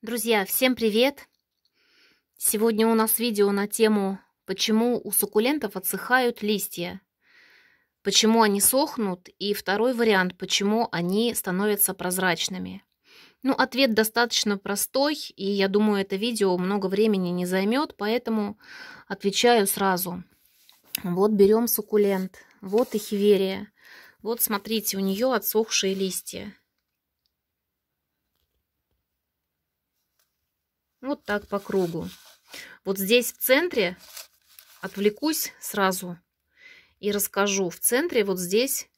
Друзья, всем привет! Сегодня у нас видео на тему «Почему у суккулентов отсыхают листья?» Почему они сохнут? И второй вариант – почему они становятся прозрачными? Ну, ответ достаточно простой, и я думаю, это видео много времени не займет, поэтому отвечаю сразу. Вот берем суккулент, вот эхиверия. Вот, смотрите, у нее отсохшие листья. Вот так по кругу. Вот здесь в центре отвлекусь сразу и расскажу. В центре вот здесь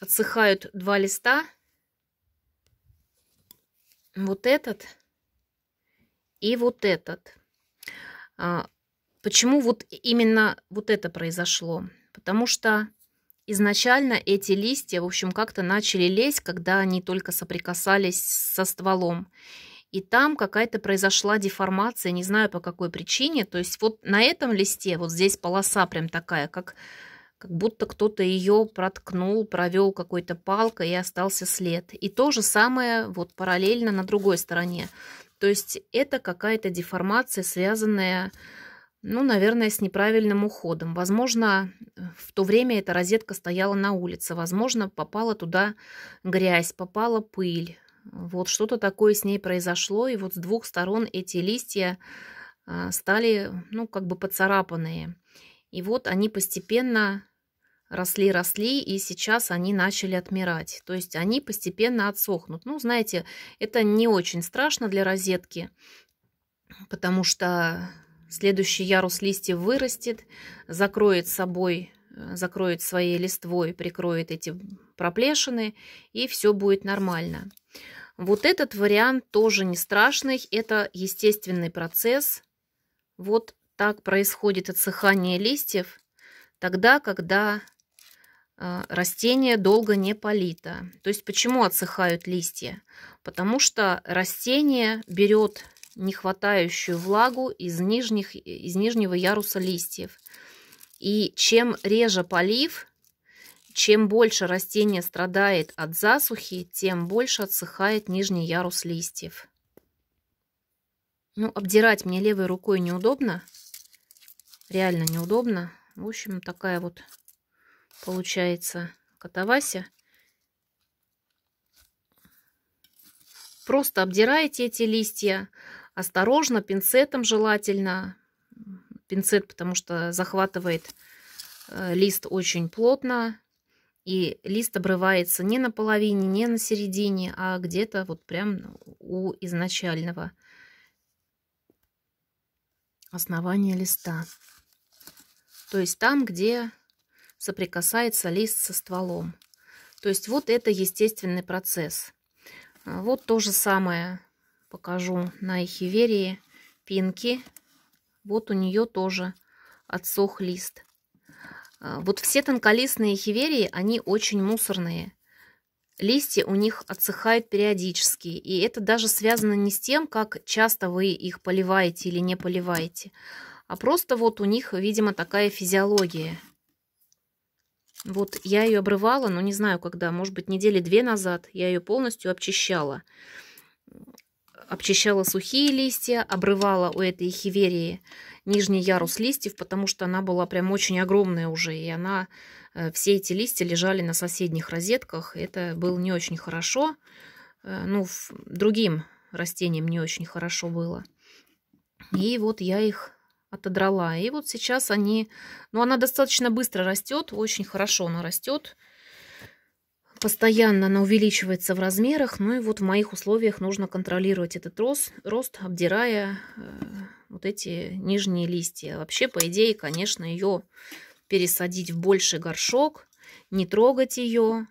отсыхают два листа. Вот этот и вот этот. А, почему вот именно вот это произошло? Потому что изначально эти листья, в общем, как-то начали лезть, когда они только соприкасались со стволом и там какая-то произошла деформация, не знаю по какой причине. То есть вот на этом листе, вот здесь полоса прям такая, как, как будто кто-то ее проткнул, провел какой-то палкой и остался след. И то же самое вот параллельно на другой стороне. То есть это какая-то деформация, связанная ну, наверное, с неправильным уходом. Возможно, в то время эта розетка стояла на улице. Возможно, попала туда грязь, попала пыль. Вот что-то такое с ней произошло, и вот с двух сторон эти листья а, стали, ну, как бы поцарапанные. И вот они постепенно росли, росли, и сейчас они начали отмирать. То есть они постепенно отсохнут. Ну, знаете, это не очень страшно для розетки, потому что следующий ярус листьев вырастет, закроет собой Э, закроет своей листвой, прикроет эти проплешины, и все будет нормально. Вот этот вариант тоже не страшный, это естественный процесс. Вот так происходит отсыхание листьев тогда, когда э, растение долго не полито. То есть почему отсыхают листья? Потому что растение берет нехватающую влагу из, нижних, из нижнего яруса листьев – и чем реже полив, чем больше растение страдает от засухи, тем больше отсыхает нижний ярус листьев. Ну, обдирать мне левой рукой неудобно. Реально неудобно. В общем, такая вот получается катавася. Просто обдираете эти листья. Осторожно, пинцетом желательно пинцет, потому что захватывает э, лист очень плотно. И лист обрывается не на половине, не на середине, а где-то вот прям у изначального основания листа. То есть там, где соприкасается лист со стволом. То есть вот это естественный процесс. Э, вот то же самое покажу на эхиверии пинки. Вот у нее тоже отсох лист. А, вот все тонколистные хиверии, они очень мусорные. Листья у них отсыхают периодически. И это даже связано не с тем, как часто вы их поливаете или не поливаете, а просто вот у них, видимо, такая физиология. Вот я ее обрывала, но не знаю когда, может быть недели две назад я ее полностью обчищала обчищала сухие листья, обрывала у этой хиверии нижний ярус листьев, потому что она была прям очень огромная уже, и она, э, все эти листья лежали на соседних розетках, это было не очень хорошо, э, ну, другим растениям не очень хорошо было. И вот я их отодрала, и вот сейчас они, ну, она достаточно быстро растет, очень хорошо она растет, Постоянно она увеличивается в размерах, ну и вот в моих условиях нужно контролировать этот рост, рост обдирая э, вот эти нижние листья. Вообще, по идее, конечно, ее пересадить в больший горшок, не трогать ее,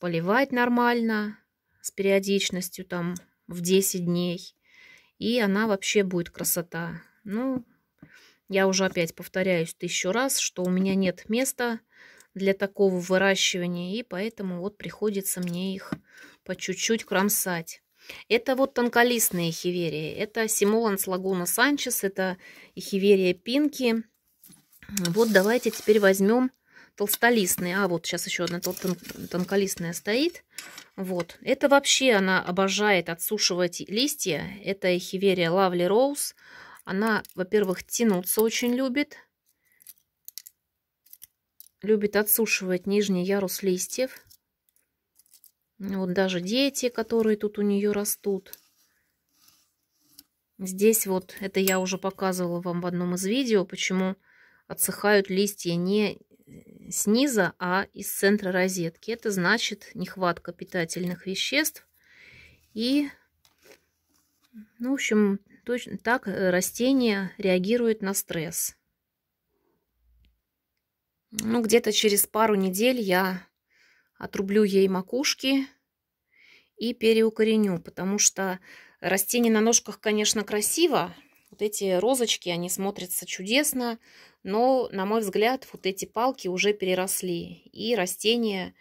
поливать нормально с периодичностью там в 10 дней. И она вообще будет красота. Ну, я уже опять повторяюсь тысячу раз, что у меня нет места для такого выращивания, и поэтому вот приходится мне их по чуть-чуть кромсать. Это вот тонколистные хиверии. Это Симоланс Лагуна Санчес, это хиверия Пинки. Вот давайте теперь возьмем толстолистные. А, вот сейчас еще одна тонколистная стоит. Вот. Это вообще она обожает отсушивать листья. Это эхиверия Лавли Роуз. Она, во-первых, тянуться очень любит любит отсушивать нижний ярус листьев. Вот даже дети, которые тут у нее растут. Здесь вот, это я уже показывала вам в одном из видео, почему отсыхают листья не снизу, а из центра розетки. Это значит нехватка питательных веществ. И, ну, в общем, точно так э, растение реагирует на стресс. Ну, где-то через пару недель я отрублю ей макушки и переукореню, потому что растение на ножках, конечно, красиво. Вот эти розочки, они смотрятся чудесно, но, на мой взгляд, вот эти палки уже переросли, и растение,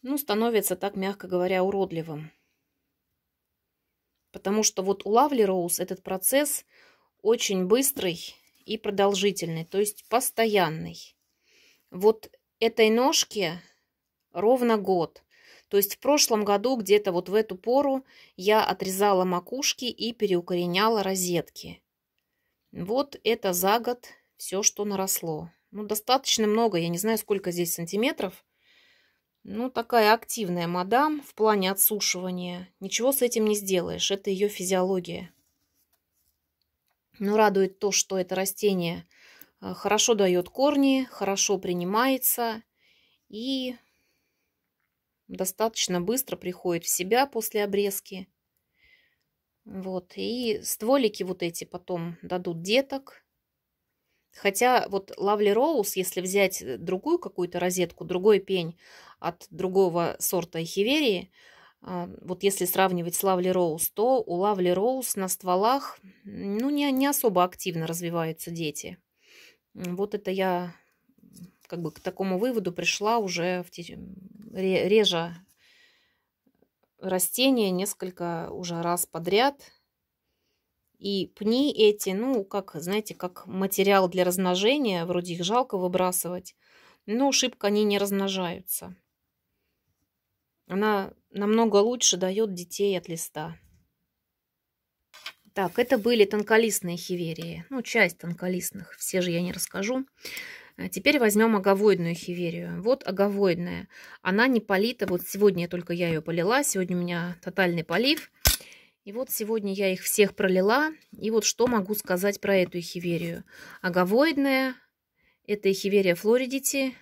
ну, становится, так мягко говоря, уродливым. Потому что вот у Лавли Роуз этот процесс очень быстрый и продолжительный, то есть постоянный вот этой ножке ровно год. То есть в прошлом году где-то вот в эту пору я отрезала макушки и переукореняла розетки. Вот это за год все, что наросло. Ну, достаточно много, я не знаю, сколько здесь сантиметров. Ну, такая активная мадам в плане отсушивания. Ничего с этим не сделаешь, это ее физиология. Но ну, радует то, что это растение Э, хорошо дает корни, хорошо принимается и достаточно быстро приходит в себя после обрезки. Вот, и стволики вот эти потом дадут деток. Хотя вот Лавли Роуз, если взять другую какую-то розетку, другой пень от другого сорта эхиверии, а, вот если сравнивать с Лавли Роуз, то у Лавли Роуз на стволах ну, не, не особо активно развиваются дети. Вот это я как бы к такому выводу пришла уже в те... реже растения несколько уже раз подряд. И пни эти, ну, как, знаете, как материал для размножения, вроде их жалко выбрасывать, но шибко они не размножаются. Она намного лучше дает детей от листа. Так, это были тонколистные хиверии. Ну, часть тонколистных, все же я не расскажу. Э, теперь возьмем аговоидную хиверию. Вот аговоидная. Она не полита. Вот сегодня только я ее полила. Сегодня у меня тотальный полив. И вот сегодня я их всех пролила. И вот что могу сказать про эту хиверию. Аговоидная. Это хиверия флоридити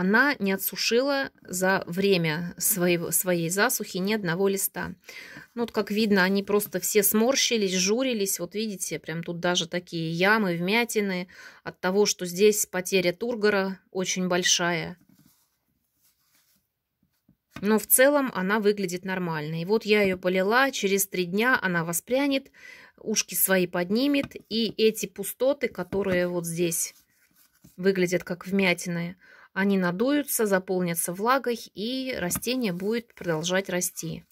она не отсушила за время своего, своей засухи ни одного листа. Ну, вот как видно, они просто все сморщились, журились. Вот видите, прям тут даже такие ямы, вмятины от того, что здесь потеря тургора очень большая. Но в целом она выглядит нормально. И вот я ее полила, через три дня она воспрянет, ушки свои поднимет. И эти пустоты, которые вот здесь выглядят как вмятины, они надуются, заполнятся влагой, и растение будет продолжать расти.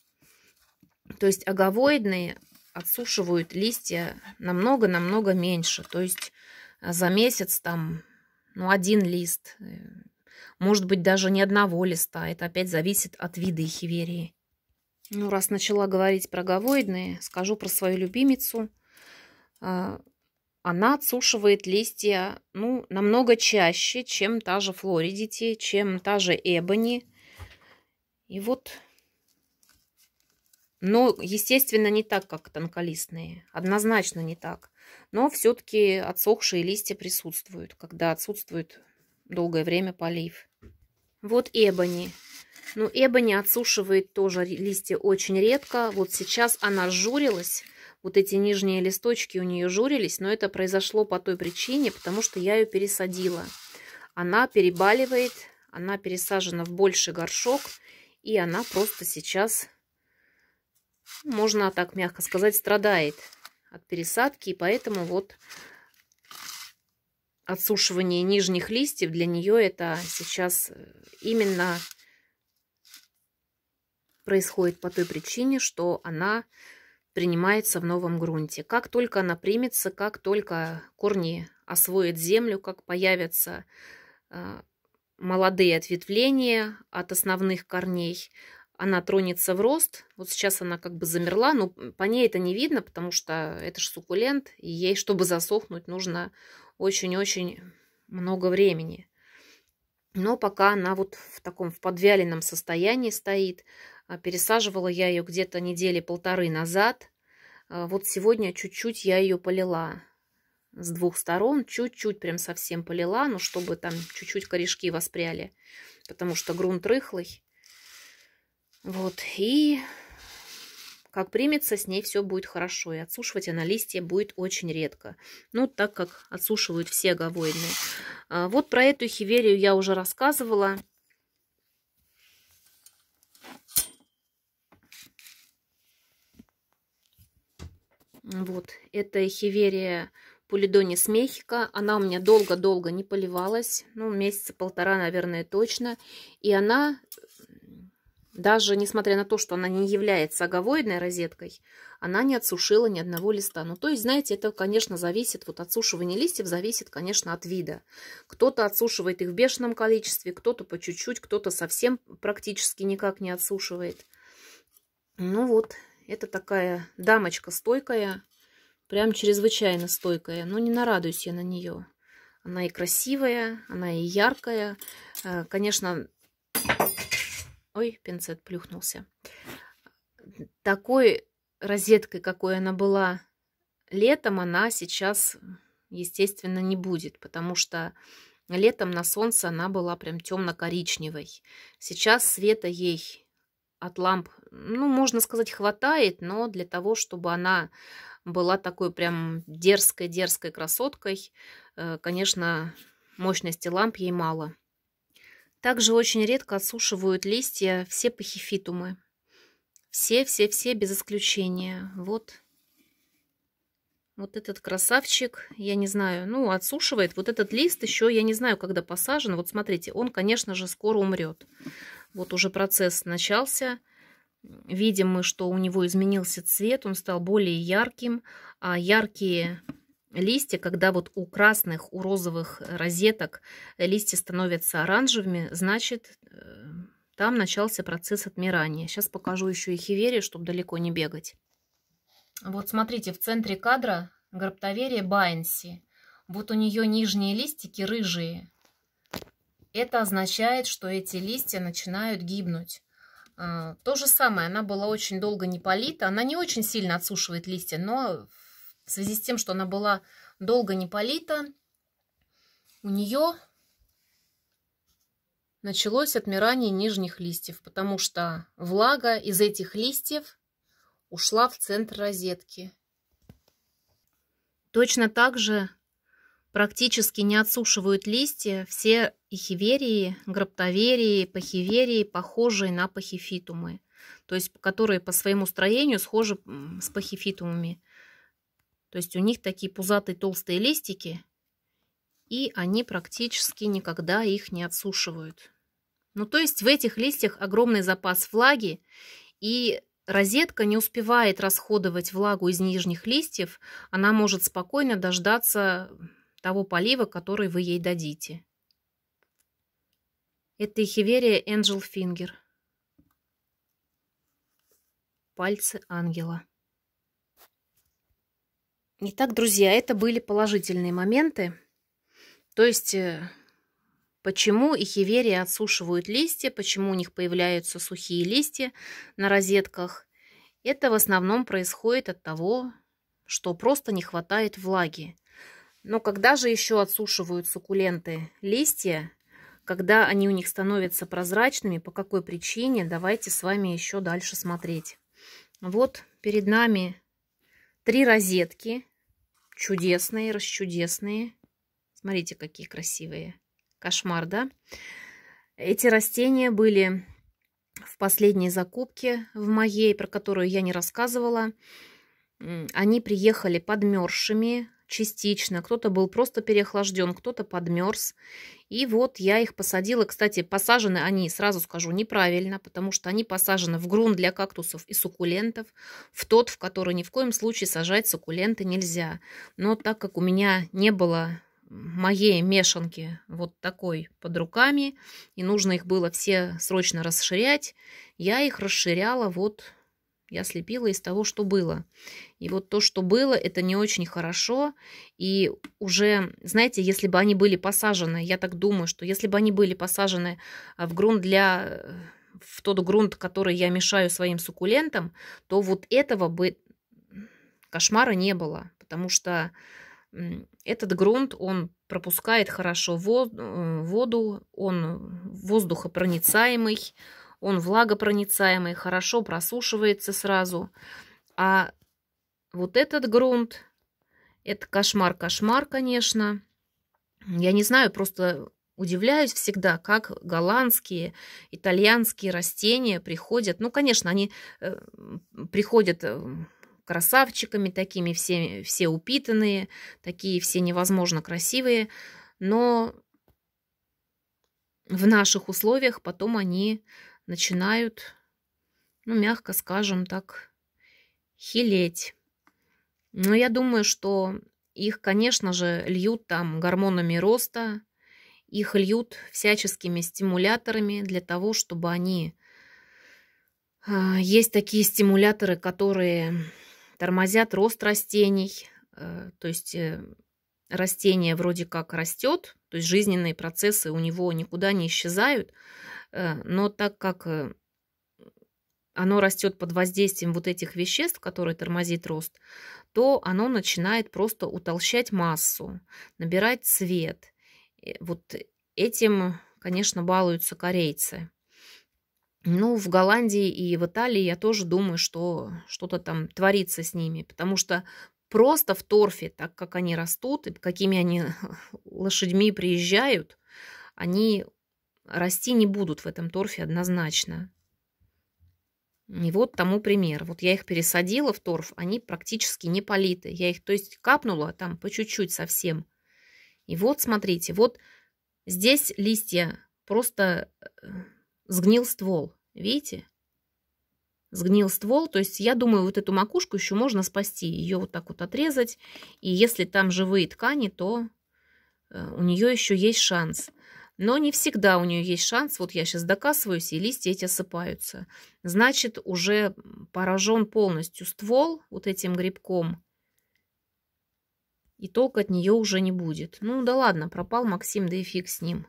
То есть аговоидные отсушивают листья намного-намного меньше. То есть э, за месяц там ну, один лист, э, может быть, даже не одного листа. Это опять зависит от вида и хиверии. Ну, раз начала говорить про говоидные, скажу про свою любимицу. А, она отсушивает листья ну, намного чаще, чем та же флоридити, чем та же эбони. И вот, но, естественно, не так, как тонколистные, однозначно не так. Но все-таки отсохшие листья присутствуют, когда отсутствует долгое время полив. Вот эбони. Ну, эбони отсушивает тоже листья очень редко. Вот сейчас она журилась вот эти нижние листочки у нее журились, но это произошло по той причине, потому что я ее пересадила. Она перебаливает, она пересажена в больший горшок, и она просто сейчас, можно так мягко сказать, страдает от пересадки, и поэтому вот отсушивание нижних листьев для нее это сейчас э, именно происходит по той причине, что она принимается в новом грунте. Как только она примется, как только корни освоят землю, как появятся а, молодые ответвления от основных корней, она тронется в рост. Вот сейчас она как бы замерла, но по ней это не видно, потому что это же суккулент, и ей, чтобы засохнуть, нужно очень-очень много времени. Но пока она вот в таком в подвяленном состоянии стоит, а, пересаживала я ее где-то недели полторы назад. А, вот сегодня чуть-чуть я ее полила с двух сторон. Чуть-чуть прям совсем полила, ну чтобы там чуть-чуть корешки воспряли. Потому что грунт рыхлый. Вот, и как примется, с ней все будет хорошо. И отсушивать она листья будет очень редко. Ну, так как отсушивают все говоидные. А, вот про эту хиверию я уже рассказывала. Вот, это хиверия Полидони Смехика. Она у меня долго-долго не поливалась. Ну, месяца полтора, наверное, точно. И она, даже несмотря на то, что она не является оговоидной розеткой, она не отсушила ни одного листа. Ну, то есть, знаете, это, конечно, зависит, вот отсушивание листьев зависит, конечно, от вида. Кто-то отсушивает их в бешеном количестве, кто-то по чуть-чуть, кто-то совсем практически никак не отсушивает. Ну вот, это такая дамочка стойкая, прям чрезвычайно стойкая. Но ну, не нарадуюсь я на нее. Она и красивая, она и яркая. Э, конечно, ой, пинцет плюхнулся. Такой розеткой, какой она была летом, она сейчас, естественно, не будет, потому что летом на солнце она была прям темно-коричневой. Сейчас света ей от ламп ну, можно сказать, хватает, но для того, чтобы она была такой прям дерзкой-дерзкой красоткой, э, конечно, мощности ламп ей мало. Также очень редко отсушивают листья все пахифитумы. Все-все-все без исключения. Вот. Вот этот красавчик, я не знаю, ну, отсушивает. Вот этот лист еще, я не знаю, когда посажен. Вот смотрите, он, конечно же, скоро умрет. Вот уже процесс начался. Видим мы, что у него изменился цвет, он стал более ярким. А яркие листья, когда вот у красных, у розовых розеток листья становятся оранжевыми, значит, э, там начался процесс отмирания. Сейчас покажу еще и хиверии, чтобы далеко не бегать. Вот смотрите, в центре кадра грабтоверия Байнси. Вот у нее нижние листики рыжие. Это означает, что эти листья начинают гибнуть. А, то же самое, она была очень долго не полита. Она не очень сильно отсушивает листья, но в связи с тем, что она была долго не полита, у нее началось отмирание нижних листьев, потому что влага из этих листьев ушла в центр розетки. Точно так же практически не отсушивают листья все эхиверии граптоверии, пахиверии, похожие на пахифитумы, то есть которые по своему строению схожи с пахифитумами. То есть у них такие пузатые толстые листики, и они практически никогда их не отсушивают. Ну, то есть в этих листьях огромный запас влаги, и розетка не успевает расходовать влагу из нижних листьев, она может спокойно дождаться того полива, который вы ей дадите. Это Эхиверия Энджел Фингер. Пальцы ангела. Итак, друзья, это были положительные моменты. То есть, э, почему эхиверии отсушивают листья, почему у них появляются сухие листья на розетках. Это в основном происходит от того, что просто не хватает влаги. Но когда же еще отсушивают суккуленты листья, когда они у них становятся прозрачными, по какой причине, давайте с вами еще дальше смотреть. Вот перед нами три розетки, чудесные, расчудесные. Смотрите, какие красивые. Кошмар, да? Эти растения были в последней закупке в моей, про которую я не рассказывала. Они приехали подмерзшими, частично, кто-то был просто переохлажден, кто-то подмерз. И вот я их посадила. Кстати, посажены они, сразу скажу, неправильно, потому что они посажены в грунт для кактусов и суккулентов, в тот, в который ни в коем случае сажать суккуленты нельзя. Но так как у меня не было моей мешанки вот такой под руками, и нужно их было все срочно расширять, я их расширяла вот я слепила из того, что было. И вот то, что было, это не очень хорошо. И уже, знаете, если бы они были посажены, я так думаю, что если бы они были посажены а, в грунт для в тот грунт, который я мешаю своим суккулентам, то вот этого бы кошмара не было, потому что этот грунт, он пропускает хорошо э, воду, он воздухопроницаемый, он влагопроницаемый, хорошо просушивается сразу. А вот этот грунт, это кошмар-кошмар, конечно. Я не знаю, просто удивляюсь всегда, как голландские, итальянские растения приходят. Ну, конечно, они э, приходят э, красавчиками такими, все, все упитанные, такие все невозможно красивые, но в наших условиях потом они начинают, ну, мягко скажем так, хилеть. Но я думаю, что их, конечно же, льют там гормонами роста, их льют всяческими стимуляторами для того, чтобы они... А, есть такие стимуляторы, которые тормозят рост растений, э, то есть э, растение вроде как растет, то есть жизненные процессы у него никуда не исчезают, э, но так как э, оно растет под воздействием вот этих веществ, которые тормозит рост, то оно начинает просто утолщать массу, набирать цвет. Э, вот этим, конечно, балуются корейцы. Ну, в Голландии и в Италии я тоже думаю, что что-то там творится с ними, потому что просто в торфе, так как они растут и какими они лошадьми приезжают, они расти не будут в этом торфе однозначно. И вот тому пример. Вот я их пересадила в торф, они практически не политы. Я их, то есть, капнула там по чуть-чуть совсем. И вот, смотрите, вот здесь листья просто э, сгнил ствол. Видите? сгнил ствол. То есть я думаю, вот эту макушку еще можно спасти. Ее вот так вот отрезать. И если там живые ткани, то э, у нее еще есть шанс. Но не всегда у нее есть шанс. Вот я сейчас докасываюсь, и листья эти осыпаются. Значит, уже поражен полностью ствол вот этим грибком. И толк от нее уже не будет. Ну да ладно, пропал Максим, да и фиг с ним.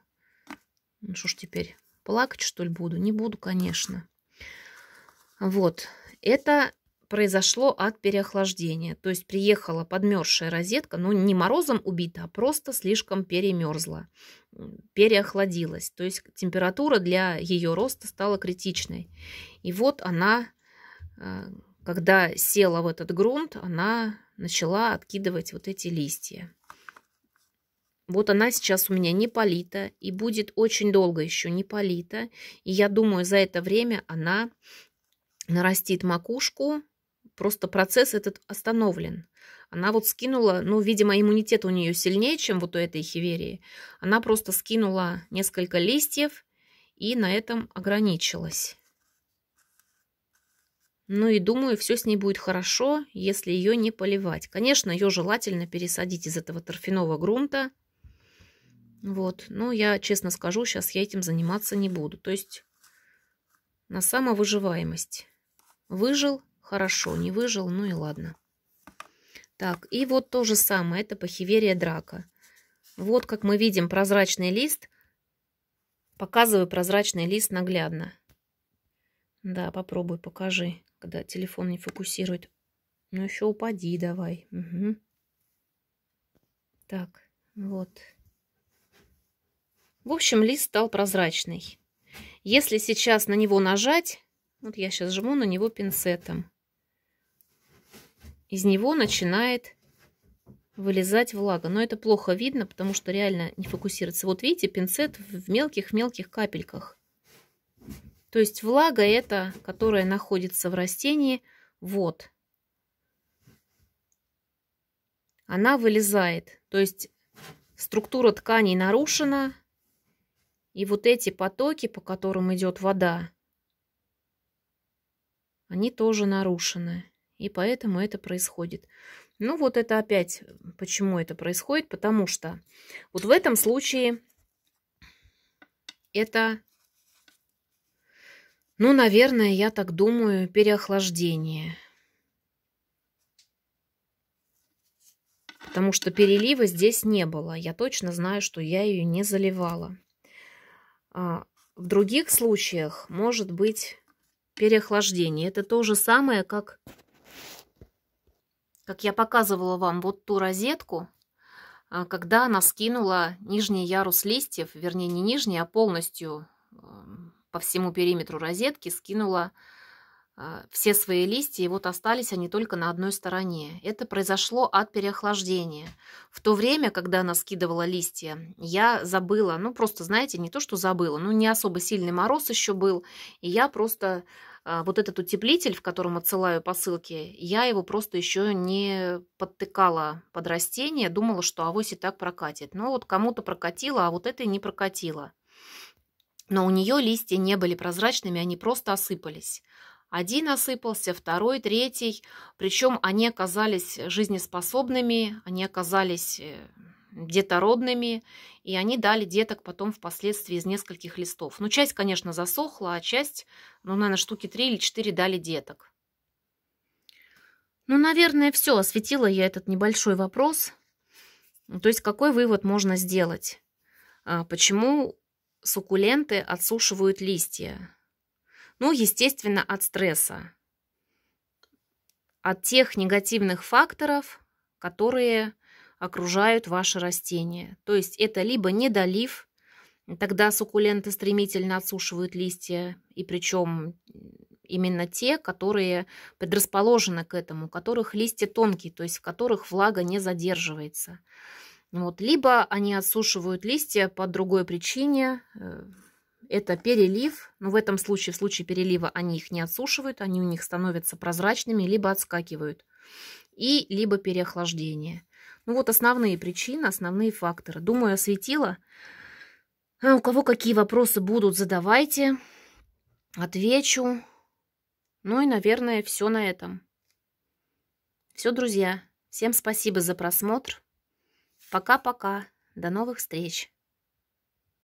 Ну что ж теперь, плакать что ли буду? Не буду, конечно. Вот, это произошло от переохлаждения. То есть приехала подмерзшая розетка, но ну, не морозом убита, а просто слишком перемерзла, переохладилась. То есть температура для ее роста стала критичной. И вот она, а, когда села в этот грунт, она начала откидывать вот эти листья. Вот она сейчас у меня не полита и будет очень долго еще не полита. И я думаю, за это время она нарастит макушку, просто процесс этот остановлен. Она вот скинула, ну, видимо, иммунитет у нее сильнее, чем вот у этой хиверии. Она просто скинула несколько листьев и на этом ограничилась. Ну и думаю, все с ней будет хорошо, если ее не поливать. Конечно, ее желательно пересадить из этого торфяного грунта. Вот, но я честно скажу, сейчас я этим заниматься не буду. То есть на самовыживаемость. Выжил, хорошо, не выжил, ну и ладно. Так, и вот то же самое, это пахиверия драка. Вот, как мы видим, прозрачный лист. Показываю прозрачный лист наглядно. Да, попробуй, покажи, когда телефон не фокусирует. Ну еще упади давай. Угу. Так, вот. В общем, лист стал прозрачный. Если сейчас на него нажать, вот я сейчас жму на него пинцетом. Из него начинает вылезать влага. Но это плохо видно, потому что реально не фокусируется. Вот видите, пинцет в мелких-мелких капельках. То есть влага это, которая находится в растении, вот. Она вылезает. То есть структура тканей нарушена. И вот эти потоки, по которым идет вода, они тоже нарушены. И поэтому это происходит. Ну вот это опять, почему это происходит? Потому что вот в этом случае это, ну, наверное, я так думаю, переохлаждение. Потому что перелива здесь не было. Я точно знаю, что я ее не заливала. А, в других случаях может быть переохлаждение. Это то же самое, как, как я показывала вам вот ту розетку, а, когда она скинула нижний ярус листьев, вернее не нижний, а полностью эм, по всему периметру розетки скинула а, все свои листья, и вот остались они только на одной стороне. Это произошло от переохлаждения. В то время, когда она скидывала листья, я забыла, ну просто, знаете, не то, что забыла, ну не особо сильный мороз еще был, и я просто а, вот этот утеплитель, в котором отсылаю посылки, я его просто еще не подтыкала под растение, думала, что авось и так прокатит. Но вот кому-то прокатило, а вот это не прокатило. Но у нее листья не были прозрачными, они просто осыпались. Один осыпался, второй, третий. Причем они оказались жизнеспособными, они оказались э, детородными, и они дали деток потом впоследствии из нескольких листов. Ну, часть, конечно, засохла, а часть, ну, наверное, штуки три или четыре дали деток. Ну, наверное, все, осветила я этот небольшой вопрос. Ну, то есть, какой вывод можно сделать? А, почему суккуленты отсушивают листья? Ну, естественно, от стресса, от тех негативных факторов, которые окружают ваши растения. То есть это либо недолив, тогда суккуленты стремительно отсушивают листья, и причем именно те, которые предрасположены к этому, у которых листья тонкие, то есть в которых влага не задерживается. Вот, либо они отсушивают листья по другой причине, э, это перелив, но в этом случае, в случае перелива они их не отсушивают, они у них становятся прозрачными, либо отскакивают, и либо переохлаждение. Ну вот основные причины, основные факторы. Думаю, осветила. А у кого какие вопросы будут, задавайте, отвечу. Ну и, наверное, все на этом. Все, друзья, всем спасибо за просмотр. Пока-пока, до новых встреч.